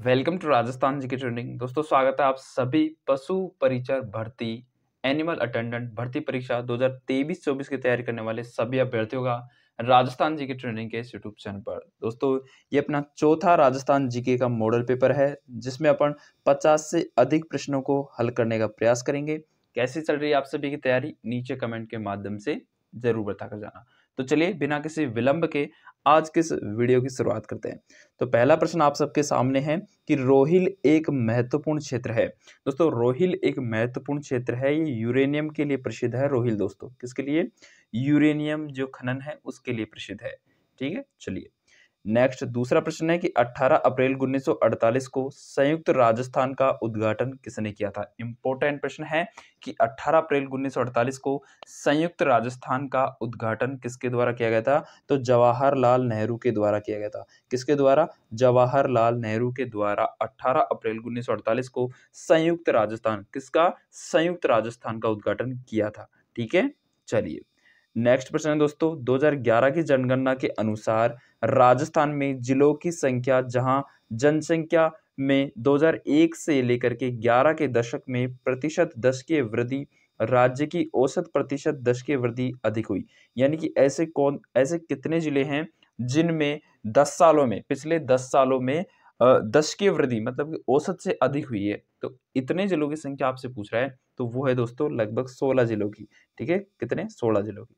welcome to Rajasthan जी की training दोस्तों स्वागत है आप सभी पशु परिचर भर्ती एनिमल अटेंडेंट भर्ती परीक्षा 2023-24 की तैयारी करने वाले सभी अभ्यर्थियों का राजस्थान जी की ट्रेनिंग के इस यूट्यूब चैनल पर दोस्तों ये अपना चौथा राजस्थान जीके का मॉडल पेपर है जिसमें अपन 50 से अधिक प्रश्नों को हल करने का प्रयास करेंगे कैसी चल रही है आप सभी की तैयारी नीचे कमेंट के माध्यम से जरूर बता कर जाना तो चलिए बिना किसी विलंब के आज के वीडियो की शुरुआत करते हैं तो पहला प्रश्न आप सबके सामने है कि रोहिल एक महत्वपूर्ण क्षेत्र है दोस्तों रोहिल एक महत्वपूर्ण क्षेत्र है ये यूरेनियम के लिए प्रसिद्ध है रोहिल दोस्तों किसके लिए यूरेनियम जो खनन है उसके लिए प्रसिद्ध है ठीक है चलिए नेक्स्ट दूसरा प्रश्न है कि 18 अप्रैल 1948 को संयुक्त राजस्थान का उद्घाटन किसने किया था इंपॉर्टेंट प्रश्न है कि 18 अप्रैल 1948 को संयुक्त राजस्थान का उद्घाटन किसके द्वारा किया गया था तो जवाहरलाल नेहरू के द्वारा किया गया था किसके द्वारा जवाहरलाल नेहरू के द्वारा 18 अप्रैल 1948 को संयुक्त राजस्थान किसका संयुक्त राजस्थान का उद्घाटन किया था ठीक है चलिए नेक्स्ट प्रश्न है दोस्तों 2011 की जनगणना के अनुसार राजस्थान में जिलों की संख्या जहां जनसंख्या में 2001 से लेकर के 11 के दशक में प्रतिशत दस की वृद्धि राज्य की औसत प्रतिशत दस की वृद्धि अधिक हुई यानी कि ऐसे कौन ऐसे कितने जिले हैं जिनमें दस सालों में पिछले दस सालों में दस की वृद्धि मतलब कि औसत से अधिक हुई है तो इतने जिलों की संख्या आपसे पूछ रहा है तो वो है दोस्तों लगभग सोलह जिलों की ठीक है कितने सोलह जिलों की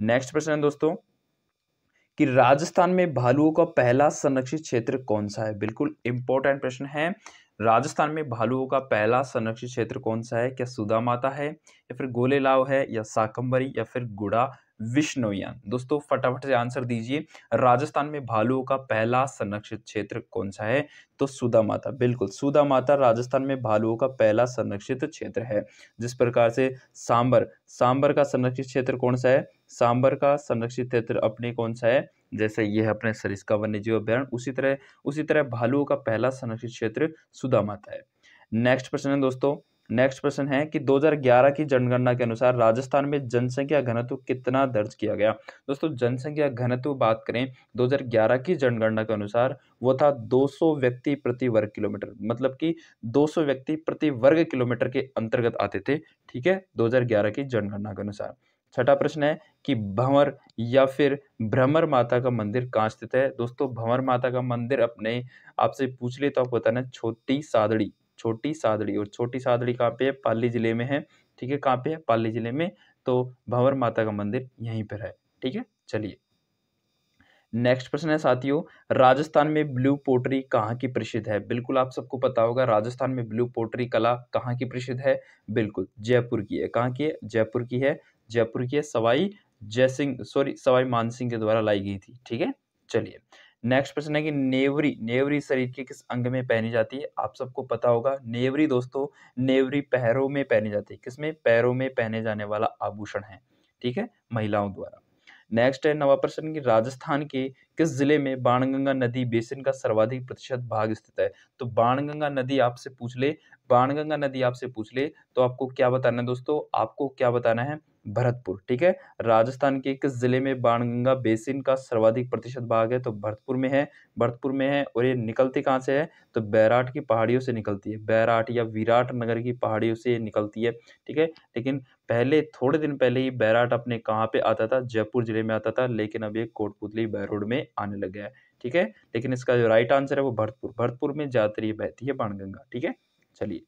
नेक्स्ट प्रश्न है दोस्तों कि राजस्थान में भालुओं का पहला संरक्षित क्षेत्र कौन सा है बिल्कुल इंपॉर्टेंट प्रश्न है राजस्थान में भालुओं का पहला संरक्षित क्षेत्र कौन सा है क्या सुधा माता है या फिर गोले लाव है या साकंबरी या फिर गुड़ा विष्णुयान दोस्तों फटाफट से आंसर दीजिए राजस्थान में भालुओं का पहला संरक्षित क्षेत्र कौन सा है तो सुधा माता बिल्कुल सुधा माता राजस्थान में भालुओं का पहला संरक्षित क्षेत्र है जिस प्रकार से सांबर सांबर का संरक्षित क्षेत्र कौन सा है सांबर का संरक्षित क्षेत्र अपने कौन सा है जैसे ये है अपने सरिस्का जीव अभ्यारण उसी तरह उसी तरह भालुओं का पहला संरक्षित क्षेत्र सुदामाता है नेक्स्ट प्रश्न है दोस्तों नेक्स्ट प्रश्न है कि 2011 की जनगणना के अनुसार राजस्थान में जनसंख्या घनत्व कितना दर्ज किया गया दोस्तों जनसंख्या घनत्व बात करें 2011 की जनगणना के अनुसार वो था 200 व्यक्ति प्रति वर्ग किलोमीटर मतलब कि 200 व्यक्ति प्रति वर्ग किलोमीटर के अंतर्गत आते थे ठीक है 2011 की जनगणना के अनुसार छठा प्रश्न है कि भंवर या फिर भ्रमर माता का मंदिर कहाँ स्थित है दोस्तों भंवर माता का मंदिर अपने आपसे पूछ ले तो आपको बताना छोटी सादड़ी छोटी सादड़ी और छोटी सादड़ी कहाँ पे है पाली जिले में है ठीक है कहाँ पे है पाली जिले में तो भंवर माता का मंदिर यहीं पर है ठीक है चलिए नेक्स्ट प्रश्न है साथियों राजस्थान में ब्लू पोटरी कहाँ की प्रसिद्ध है बिल्कुल आप सबको पता होगा राजस्थान में ब्लू पोटरी कला कहाँ की प्रसिद्ध है बिल्कुल जयपुर की है कहाँ की है जयपुर की है जयपुर की है सवाई जयसिंह सॉरी सवाई मानसिंह के द्वारा लाई गई थी ठीक है चलिए नेक्स्ट प्रश्न है कि नेवरी नेवरी शरीर के किस अंग में पहनी जाती है आप सबको पता होगा नेवरी दोस्तों नेवरी पैरों में पहनी जाती है किसमें पैरों में पहने जाने वाला आभूषण है ठीक है महिलाओं द्वारा नेक्स्ट है नवा प्रश्न कि राजस्थान के किस जिले में बाणगंगा नदी बेसिन का सर्वाधिक प्रतिशत भाग स्थित है तो बाणगंगा नदी आपसे पूछ ले बाणगंगा नदी आपसे पूछ ले तो आपको क्या बताना है दोस्तों आपको क्या बताना है भरतपुर ठीक है राजस्थान के किस ज़िले में बाणगंगा बेसिन का सर्वाधिक प्रतिशत भाग है तो भरतपुर में है भरतपुर में है और ये निकलती कहाँ से है तो बैराट की पहाड़ियों से निकलती है बैराट या विराट नगर की पहाड़ियों से निकलती है ठीक है लेकिन पहले थोड़े दिन पहले ही बैराट अपने कहाँ पे आता था जयपुर ज़िले में आता था लेकिन अब ये कोटपुतली बैरोड में आने लग गया है ठीक है लेकिन इसका जो राइट आंसर है वो भरतपुर भरतपुर में ज़्यादातर ये बहती है बाणगंगा ठीक है चलिए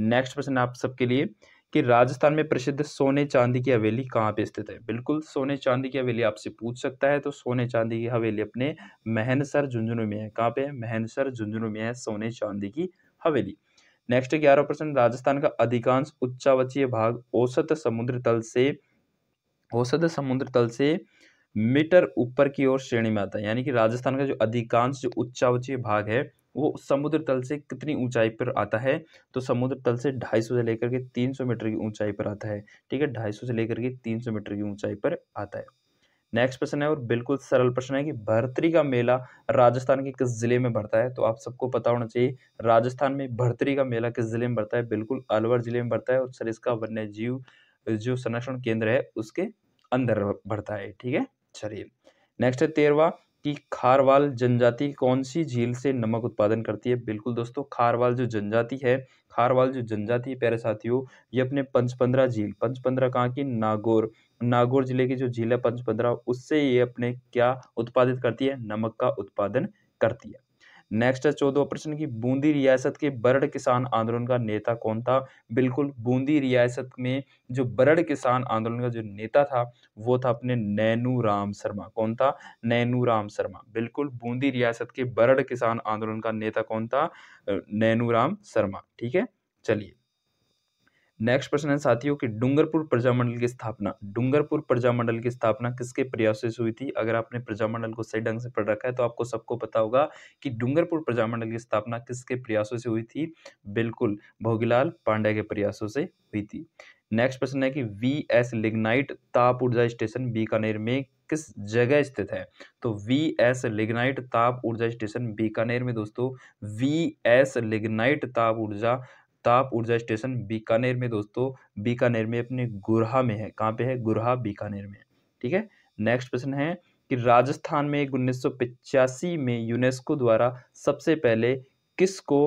नेक्स्ट क्वेश्चन आप सबके लिए कि राजस्थान में प्रसिद्ध सोने चांदी की हवेली कहाँ पे स्थित है बिल्कुल सोने चांदी की हवेली आपसे पूछ सकता है तो सोने चांदी की हवेली अपने महनसर झुंझुनू में है कहाँ पे है महनसर झुंझुनू में है सोने चांदी की हवेली नेक्स्ट ग्यारह परसेंट राजस्थान का अधिकांश उच्चावचीय भाग औसत समुद्र तल से औसत समुद्र तल से मीटर ऊपर की ओर श्रेणी में आता है यानी कि राजस्थान का जो अधिकांश जो उच्ची भाग है वो समुद्र तल से कितनी ऊंचाई पर आता है तो समुद्र तल से 250 से लेकर के 300 मीटर की ऊंचाई पर आता है ठीक है 250 से लेकर के 300 मीटर की ऊंचाई पर आता है नेक्स्ट प्रश्न है और बिल्कुल सरल प्रश्न है कि भरतरी का मेला राजस्थान के किस जिले में भरता है तो आप सबको पता होना चाहिए राजस्थान में भरतरी का मेला किस जिले में भरता है बिल्कुल अलवर जिले में भरता है और सर इसका वन्य जीव जो संरक्षण केंद्र है उसके अंदर भरता है ठीक है मच्छर नेक्स्ट है तेरवा कि खारवाल जनजाति कौन सी झील से नमक उत्पादन करती है बिल्कुल दोस्तों खारवाल जो जनजाति है खारवाल जो जनजाति है प्यारे साथियों ये अपने पंचपंद्रा झील पंचपंद्रा कहाँ की नागौर नागौर जिले की जो झील है पंचपंद्रा उससे ये अपने क्या उत्पादित करती है नमक का उत्पादन करती है नेक्स्ट है चौदह प्रश्न की बूंदी रियासत के बरड़ किसान आंदोलन का नेता कौन था बिल्कुल बूंदी रियासत में जो बरड़ किसान आंदोलन का जो नेता था वो था अपने नैनू राम शर्मा कौन था नैनू राम शर्मा बिल्कुल बूंदी रियासत के बरड़ किसान आंदोलन का नेता कौन था नैनू राम शर्मा ठीक है चलिए नेक्स्ट प्रश्न है साथियों कि डूंगरपुर प्रजामंडल की स्थापना डूंगरपुर प्रजामंडल की स्थापना किसके प्रयास से हुई थी अगर आपने प्रजामंडल को सही ढंग से पढ़ रखा है तो आपको सबको पता होगा कि डूंगरपुर प्रजामंडल की स्थापना किसके प्रयासों से हुई थी बिल्कुल भोगीलाल पांडे के प्रयासों से हुई थी नेक्स्ट प्रश्न है कि वी एस लिग्नाइट ताप ऊर्जा स्टेशन बीकानेर में किस जगह स्थित है तो वी एस लिग्नाइट ताप ऊर्जा स्टेशन बीकानेर में दोस्तों वी एस लिग्नाइट ताप ऊर्जा ताप ऊर्जा स्टेशन बीकानेर में दोस्तों बीकानेर में अपने गुरहा में है कहाँ पे है गुरहा बीकानेर में ठीक है नेक्स्ट प्रश्न है कि राजस्थान में उन्नीस में यूनेस्को द्वारा सबसे पहले किसको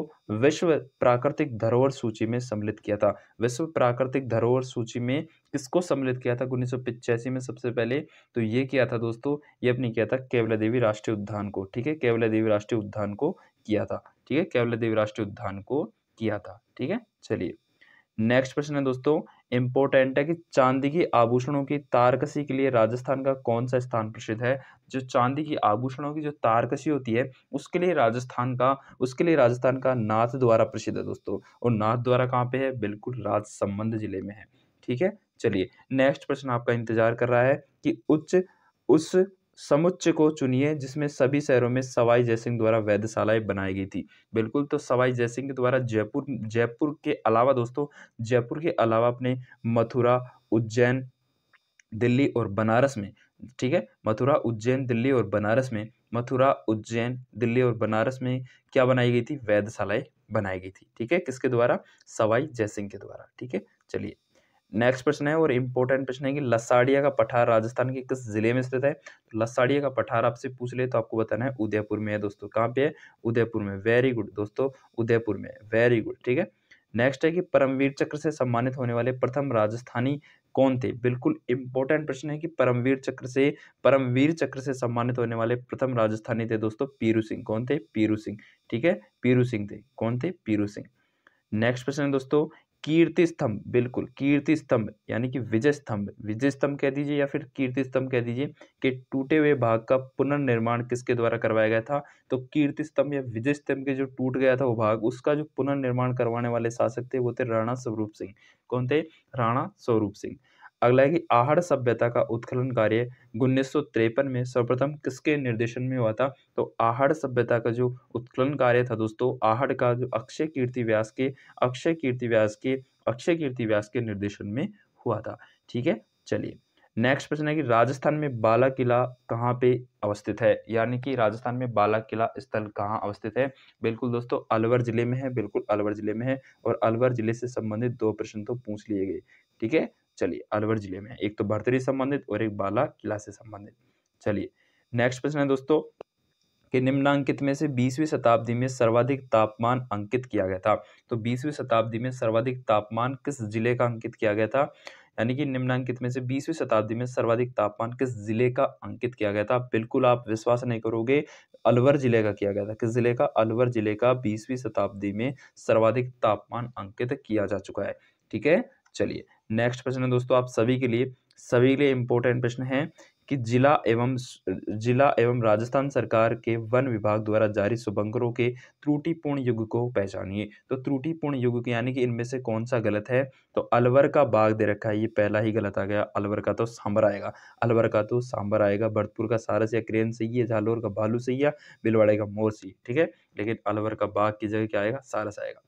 विश्व प्राकृतिक धरोहर सूची में सम्मिलित किया था विश्व प्राकृतिक धरोहर सूची में किसको सम्मिलित किया था उन्नीस में सबसे पहले तो ये किया था दोस्तों ये अपने किया था केवला देवी राष्ट्रीय उद्यान को ठीक है केवला देवी राष्ट्रीय उद्यान को किया था ठीक है केवला देवी राष्ट्रीय उद्यान को किया था ठीक है चलिए नेक्स्ट प्रश्न है दोस्तों इंपोर्टेंट है कि चांदी की आभूषणों की तारकसी के लिए राजस्थान का कौन सा स्थान प्रसिद्ध है जो चांदी की आभूषणों की जो तारकसी होती है उसके लिए राजस्थान का उसके लिए राजस्थान का नाथ द्वारा प्रसिद्ध है दोस्तों और नाथ द्वारा कहाँ पे है बिल्कुल राजसंबंध जिले में है ठीक है चलिए नेक्स्ट प्रश्न आपका इंतजार कर रहा है कि उच्च उस समुच्च को चुनिए जिसमें सभी शहरों में सवाई जयसिंह द्वारा वैधशालाएं बनाई गई थी बिल्कुल तो सवाई जयसिंह के द्वारा जयपुर जयपुर के अलावा दोस्तों जयपुर के अलावा अपने मथुरा उज्जैन दिल्ली और बनारस में ठीक है मथुरा उज्जैन दिल्ली और बनारस में मथुरा उज्जैन दिल्ली और बनारस में क्या बनाई गई थी वैधशालाएं बनाई गई थी ठीक है किसके द्वारा सवाई जयसिंह के द्वारा ठीक है चलिए नेक्स्ट प्रश्न है और इम्पोर्टेंट प्रश्न है कि लसाड़िया का पठार राजस्थान के किस जिले में स्थित है तो लसाड़िया का पठार आपसे पूछ ले तो आपको बताना है उदयपुर में है दोस्तों कहाँ पे है उदयपुर में वेरी गुड दोस्तों उदयपुर में वेरी गुड ठीक है नेक्स्ट है कि परमवीर चक्र से सम्मानित होने वाले प्रथम राजस्थानी कौन थे बिल्कुल इंपॉर्टेंट प्रश्न है कि परमवीर चक्र से परमवीर चक्र से सम्मानित होने वाले प्रथम राजस्थानी थे दोस्तों पीरू सिंह कौन थे पीरू सिंह ठीक है पीरू सिंह थे कौन थे पीरू सिंह नेक्स्ट प्रश्न है दोस्तों कीर्ति स्तंभ बिल्कुल कीर्ति स्तंभ यानी कि विजय स्तंभ विजय स्तंभ कह दीजिए या फिर कीर्ति स्तंभ कह दीजिए कि टूटे हुए भाग का पुनर्निर्माण किसके द्वारा करवाया गया था तो कीर्ति स्तंभ या विजय स्तंभ के जो टूट गया था वो भाग उसका जो पुनर्निर्माण करवाने वाले शासक थे वो थे राणा स्वरूप सिंह कौन थे राणा स्वरूप सिंह अगला है कि आहड़ सभ्यता का उत्खनन कार्य उन्नीस में सर्वप्रथम किसके निर्देशन में हुआ था तो आहड़ सभ्यता का जो उत्खनन कार्य था दोस्तों आहड़ का जो अक्षय कीर्ति व्यास के अक्षय कीर्ति व्यास के अक्षय कीर्ति व्यास के निर्देशन में हुआ था ठीक है चलिए नेक्स्ट प्रश्न है कि राजस्थान में बाला किला कहाँ पे अवस्थित है यानी कि राजस्थान में बाला किला स्थल कहाँ अवस्थित है बिल्कुल दोस्तों अलवर जिले में है बिल्कुल अलवर जिले में है और अलवर जिले से संबंधित दो प्रश्न तो पूछ लिए गए ठीक है चलिए अलवर जिले में एक तो भरतरी संबंधित और एक बाला किला से संबंधित चलिए नेक्स्ट प्रश्न है दोस्तों कि निम्नांकित में से 20वीं शताब्दी में सर्वाधिक तापमान अंकित किया गया था तो 20वीं शताब्दी में सर्वाधिक तापमान किस जिले का अंकित किया गया था यानी कि निम्नांकित में से 20वीं शताब्दी में सर्वाधिक तापमान किस जिले का अंकित किया गया था बिल्कुल आप विश्वास नहीं करोगे अलवर जिले का किया गया था किस जिले का अलवर जिले का बीसवीं शताब्दी में सर्वाधिक तापमान अंकित किया जा चुका है ठीक है चलिए नेक्स्ट प्रश्न है दोस्तों आप सभी के लिए सभी के लिए इम्पोर्टेंट प्रश्न है कि जिला एवं जिला एवं राजस्थान सरकार के वन विभाग द्वारा जारी सुबंकरों के त्रुटिपूर्ण युग को पहचानिए तो त्रुटिपूर्ण युग यानी कि इनमें से कौन सा गलत है तो अलवर का बाग दे रखा है ये पहला ही गलत आ गया अलवर का तो सांबर आएगा अलवर का तो सांबर आएगा भरतपुर का सारस या क्रेन सही है झालोर का भालू सही है बिलवाड़े का मोर सही ठीक है लेकिन अलवर का बाघ की जगह क्या आएगा सारस आएगा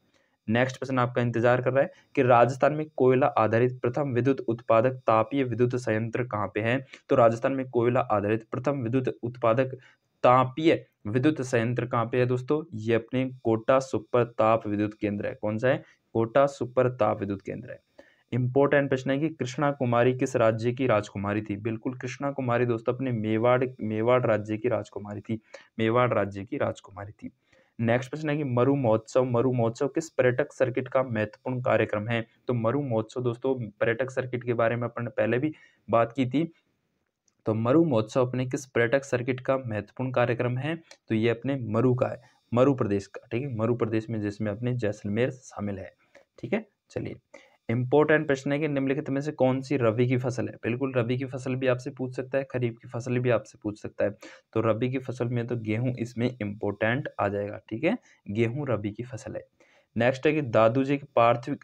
नेक्स्ट प्रश्न आपका इंतजार कर रहा है कि राजस्थान में कोयला आधारित प्रथम विद्युत उत्पादक तापीय विद्युत संयंत्र कहाँ पे है तो राजस्थान में कोयला आधारित प्रथम विद्युत उत्पादक तापीय विद्युत संयंत्र कहाँ पे है दोस्तों ये अपने कोटा सुपर ताप विद्युत केंद्र है कौन सा है कोटा सुपर ताप विद्युत केंद्र है इंपॉर्टेंट प्रश्न है कि कृष्णा कुमारी किस राज्य की राजकुमारी थी बिल्कुल कृष्णा कुमारी दोस्तों अपने मेवाड़ मेवाड़ राज्य की राजकुमारी थी मेवाड़ राज्य की राजकुमारी थी नेक्स्ट प्रश्न है कि मरु महोत्सव मरु महोत्सव किस पर्यटक सर्किट का महत्वपूर्ण कार्यक्रम है तो मरु महोत्सव दोस्तों पर्यटक सर्किट के बारे में अपन ने पहले भी बात की थी तो मरु महोत्सव अपने किस पर्यटक सर्किट का महत्वपूर्ण कार्यक्रम है तो ये अपने मरु का है मरु प्रदेश का ठीक है मरु प्रदेश में जिसमें अपने जैसलमेर शामिल है ठीक है चलिए इंपॉर्टेंट प्रश्न है कि निम्नलिखित में से कौन सी रबी की फसल है बिल्कुल रबी की फसल भी आपसे पूछ सकता है खरीफ की फसल भी आपसे पूछ सकता है तो रबी की फसल में तो गेहूं इसमें इंपॉर्टेंट आ जाएगा ठीक है गेहूं रबी की फसल है नेक्स्ट है कि दादू जी के पार्थिव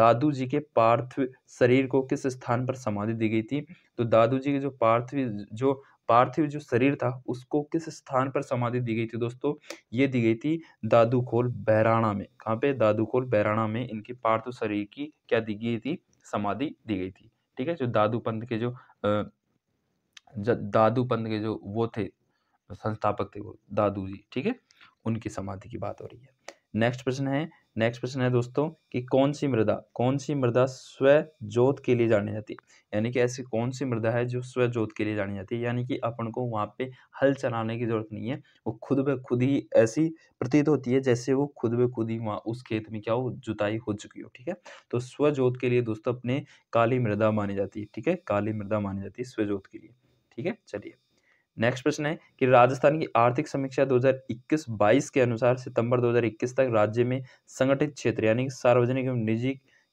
दादू जी के पार्थिव शरीर को किस स्थान पर समाधि दी गई थी तो दादू जी के जो पार्थिव जो पार्थिव जो शरीर था उसको किस स्थान पर समाधि दी गई थी दोस्तों ये दी गई थी दादूखोल बहराणा में कहाँ पे दादूखोल बहराणा में इनकी पार्थिव शरीर की क्या दी गई थी समाधि दी गई थी ठीक है जो दादू पंथ के जो दादू पंथ के जो वो थे संस्थापक थे वो दादू जी ठीक है उनकी समाधि की बात हो रही है नेक्स्ट प्रश्न है नेक्स्ट प्रश्न है दोस्तों कि कौन सी मृदा कौन सी मृदा स्वजोत के लिए जानी जाती है यानी कि ऐसी कौन सी मृदा है जो स्वजोत के लिए जानी जाती है यानी कि अपन को वहाँ पे हल चलाने की ज़रूरत नहीं है वो खुद ब खुद ही ऐसी प्रतीत होती है जैसे वो खुद ब खुद ही वहाँ उस खेत में क्या हो जुताई हो चुकी हो ठीक है तो स्वजोत के लिए दोस्तों अपने काली मृदा मानी जाती है ठीक है काली मृदा मानी जाती है स्वजोत के लिए ठीक है चलिए नेक्स्ट प्रश्न है कि राजस्थान की आर्थिक समीक्षा 2021-22 के अनुसार सितंबर 2021 तक राज्य में संगठित क्षेत्र यानी सार्वजनिक एवं निजी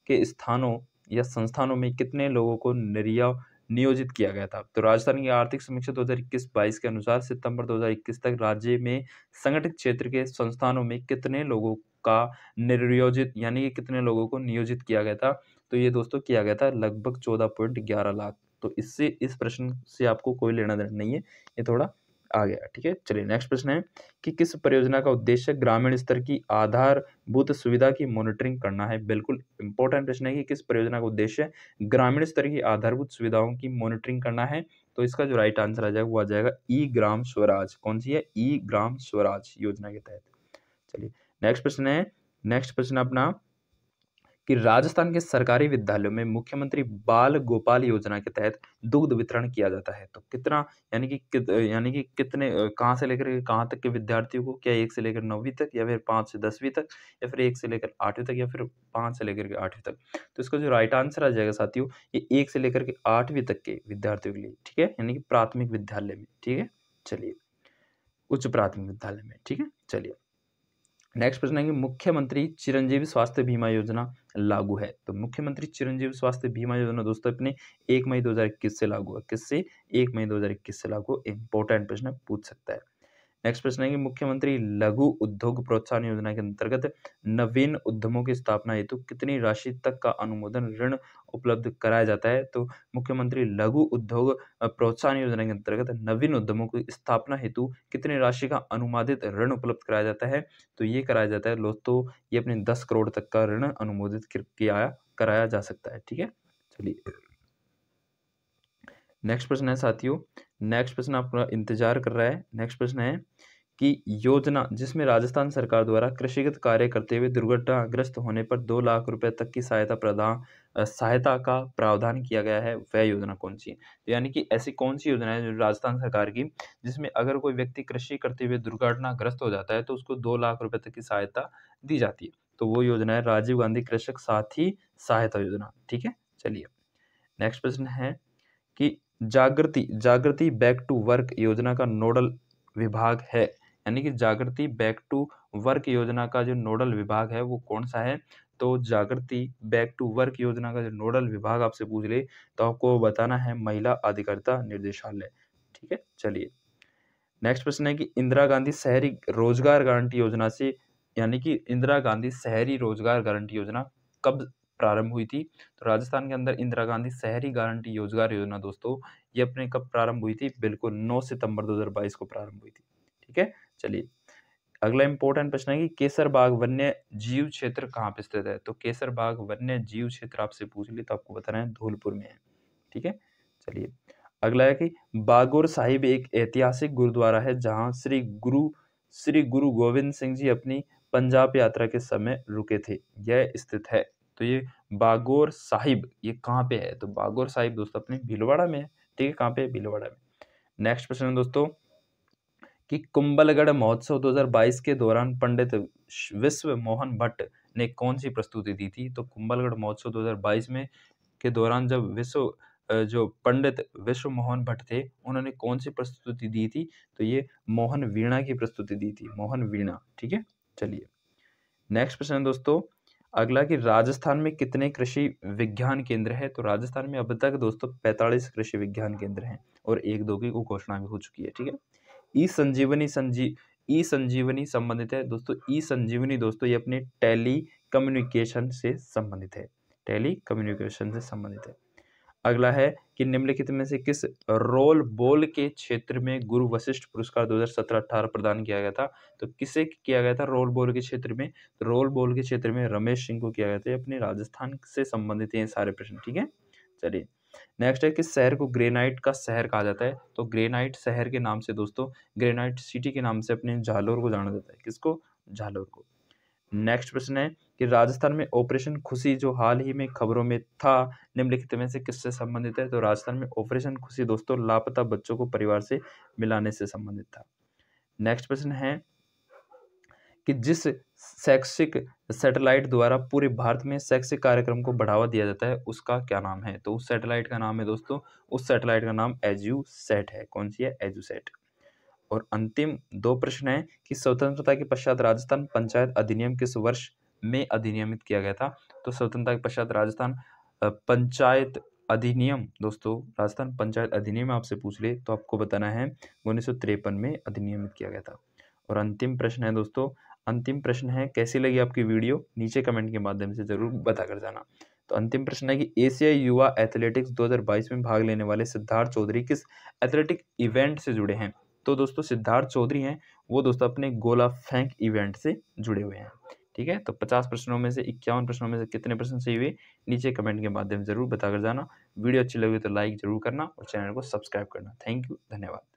के स्थानों या संस्थानों में कितने लोगों को निर्या नियोजित किया गया था तो राजस्थान की आर्थिक समीक्षा 2021-22 के अनुसार सितंबर 2021 तक राज्य में संगठित क्षेत्र के संस्थानों में कितने लोगों का निर्योजित यानी कि कितने लोगों को नियोजित किया गया था तो ये दोस्तों किया गया था लगभग चौदह पॉइंट ग्यारह लाख तो इससे इस प्रश्न से आपको कोई लेना देना नहीं है ये थोड़ा आ गया ठीक है चलिए नेक्स्ट प्रश्न है कि किस परियोजना का उद्देश्य ग्रामीण स्तर की आधारभूत सुविधा की मॉनिटरिंग करना है बिल्कुल इंपॉर्टेंट प्रश्न है कि किस परियोजना का उद्देश्य ग्रामीण स्तर की आधारभूत सुविधाओं की मॉनिटरिंग करना है तो इसका जो राइट आंसर आ जाएगा वो आ जाएगा ई ग्राम स्वराज कौन सी है ई ग्राम स्वराज योजना के तहत चलिए नेक्स्ट प्रश्न है नेक्स्ट प्रश्न अपना कि राजस्थान के सरकारी विद्यालयों में मुख्यमंत्री बाल गोपाल योजना के तहत दुग्ध वितरण किया जाता है तो कितना यानी कि कित, यानी कि कितने कहाँ से लेकर कहाँ तक के विद्यार्थियों को क्या एक से लेकर नौवीं तक या फिर पाँच से दसवीं तक या फिर एक से लेकर आठवीं तक या फिर पाँच से लेकर के आठवीं तक तो इसका जो राइट आंसर आ जाएगा साथियों ये एक से लेकर के आठवीं तक के विद्यार्थियों के लिए ठीक है यानी कि प्राथमिक विद्यालय में ठीक है चलिए उच्च प्राथमिक विद्यालय में ठीक है चलिए नेक्स्ट प्रश्न है कि मुख्यमंत्री चिरंजीवी स्वास्थ्य बीमा योजना लागू है तो मुख्यमंत्री चिरंजीवी स्वास्थ्य बीमा योजना दोस्तों अपने एक मई 2021 से लागू है किससे एक मई 2021 से लागू इंपॉर्टेंट प्रश्न पूछ सकता है नेक्स्ट प्रश्न है कि मुख्यमंत्री लघु उद्योग प्रोत्साहन योजना के अंतर्गत नवीन उद्यमों की स्थापना हेतु कितनी राशि तक का अनुमोदन ऋण उपलब्ध कराया जाता है तो मुख्यमंत्री लघु उद्योग प्रोत्साहन योजना के अंतर्गत नवीन उद्यमों की स्थापना हेतु कितनी राशि का अनुमोदित ऋण उपलब्ध कराया जाता है तो ये कराया जाता है दोस्तों ये अपने दस करोड़ तक का ऋण अनुमोदित किया कराया जा सकता है ठीक है चलिए नेक्स्ट प्रश्न है साथियों नेक्स्ट प्रश्न आपका इंतजार कर रहा है नेक्स्ट प्रश्न है कि योजना जिसमें राजस्थान सरकार द्वारा कृषिगत कार्य करते हुए दुर्घटनाग्रस्त होने पर दो लाख रुपए तक की सहायता प्रदान सहायता का प्रावधान किया गया है वह योजना कौन सी है तो यानी कि ऐसी कौन सी योजना है जो राजस्थान सरकार की जिसमें अगर कोई व्यक्ति कृषि करते हुए दुर्घटनाग्रस्त हो जाता है तो उसको दो लाख रुपये तक की सहायता दी जाती है तो वो योजना है राजीव गांधी कृषक साथी सहायता योजना ठीक है चलिए नेक्स्ट प्रश्न है कि जागृति जागृति बैक टू वर्क योजना का नोडल विभाग है यानी कि जागृति बैक टू वर्क योजना का जो नोडल विभाग है वो कौन सा है तो जागृति बैक टू वर्क योजना का जो नोडल विभाग आपसे पूछ ले तो आपको बताना है महिला अधिकारिता निर्देशालय ठीक है चलिए नेक्स्ट प्रश्न है कि इंदिरा गांधी शहरी रोजगार गारंटी योजना से यानी कि इंदिरा गांधी शहरी रोजगार गारंटी योजना कब प्रारंभ हुई थी तो राजस्थान के अंदर इंदिरा गांधी शहरी गारंटी योजगार योजना दोस्तों ये अपने कब प्रारंभ हुई थी बिल्कुल 9 सितंबर 2022 को प्रारंभ हुई थी ठीक है चलिए अगला इंपॉर्टेंट प्रश्न है कि केसर बाग वन्य जीव क्षेत्र कहाँ पर स्थित है तो केसर बाग वन्य जीव क्षेत्र आपसे पूछ ली तो आपको बता रहे हैं धौलपुर में है ठीक है चलिए अगला है कि बागोर साहिब एक ऐतिहासिक गुरुद्वारा है जहाँ श्री गुरु श्री गुरु गोविंद सिंह जी अपनी पंजाब यात्रा के समय रुके थे यह स्थित है तो ये बागोर साहिब ये कहाँ पे है तो बागोर साहिब दोस्तों अपने भीलवाड़ा में है ठीक है कहाँ पे है भीलवाड़ा में नेक्स्ट प्रश्न है दोस्तों कि कुंभलगढ़ महोत्सव 2022 के दौरान पंडित विश्व मोहन भट्ट ने कौन सी प्रस्तुति दी थी तो कुंभलगढ़ महोत्सव 2022 में के दौरान जब विश्व जो पंडित विश्व मोहन भट्ट थे उन्होंने कौन सी प्रस्तुति दी थी तो ये मोहन वीणा की प्रस्तुति दी थी मोहन वीणा ठीक है चलिए नेक्स्ट प्रश्न दोस्तों अगला कि राजस्थान में कितने कृषि विज्ञान केंद्र है तो राजस्थान में अब तक दोस्तों पैंतालीस कृषि विज्ञान केंद्र हैं और एक दो की घोषणा भी हो चुकी है ठीक है ई संजीवनी संजीव ई संजीवनी संबंधित है दोस्तों ई संजीवनी दोस्तों ये अपने टेली कम्युनिकेशन से संबंधित है टेली कम्युनिकेशन से संबंधित है अगला है कि निम्नलिखित में से किस रोल बोल के क्षेत्र में गुरु वशिष्ठ पुरस्कार 2017-18 प्रदान किया गया था तो किसे किया गया था रोल बोल के क्षेत्र में तो रोल बोल के क्षेत्र में रमेश सिंह को किया गया था अपने राजस्थान से संबंधित हैं सारे प्रश्न ठीक है चलिए नेक्स्ट है किस शहर को ग्रेनाइट का शहर कहा जाता है तो ग्रेनाइट शहर के नाम से दोस्तों ग्रेनाइट सिटी के नाम से अपने झालोर को जाना जाता है किसको झालोर को नेक्स्ट प्रश्न है कि राजस्थान में ऑपरेशन खुशी जो हाल ही में खबरों में था निम्नलिखित में से किससे संबंधित है तो राजस्थान में ऑपरेशन खुशी दोस्तों लापता बच्चों को परिवार से मिलाने से संबंधित था नेक्स्ट प्रश्न है कि जिस शैक्षिक सैटेलाइट द्वारा पूरे भारत में शैक्षिक कार्यक्रम को बढ़ावा दिया जाता है उसका क्या नाम है तो उस सैटेलाइट का नाम है दोस्तों उस सैटेलाइट का नाम एजू सेट है कौन सी है एजू सेट और अंतिम दो प्रश्न है कि स्वतंत्रता के पश्चात राजस्थान पंचायत अधिनियम किस वर्ष में अधिनियमित किया गया था तो स्वतंत्रता के पश्चात राजस्थान पंचायत अधिनियम दोस्तों राजस्थान पंचायत अधिनियम आपसे पूछ ले तो आपको बताना है उन्नीस में अधिनियमित किया गया था और अंतिम प्रश्न है दोस्तों अंतिम प्रश्न है कैसी लगी आपकी वीडियो नीचे कमेंट के माध्यम से जरूर बता कर जाना तो अंतिम प्रश्न है कि एशियाई युवा एथलेटिक्स 2022 में भाग लेने वाले सिद्धार्थ चौधरी किस एथलेटिक इवेंट से जुड़े हैं तो दोस्तों सिद्धार्थ चौधरी हैं वो दोस्तों अपने गोला फेंक इवेंट से जुड़े हुए हैं ठीक है तो पचास प्रश्नों में से इक्यावन प्रश्नों में से कितने प्रश्न सही हुए नीचे कमेंट के माध्यम से जरूर बताकर जाना वीडियो अच्छी लगी तो लाइक जरूर करना और चैनल को सब्सक्राइब करना थैंक यू धन्यवाद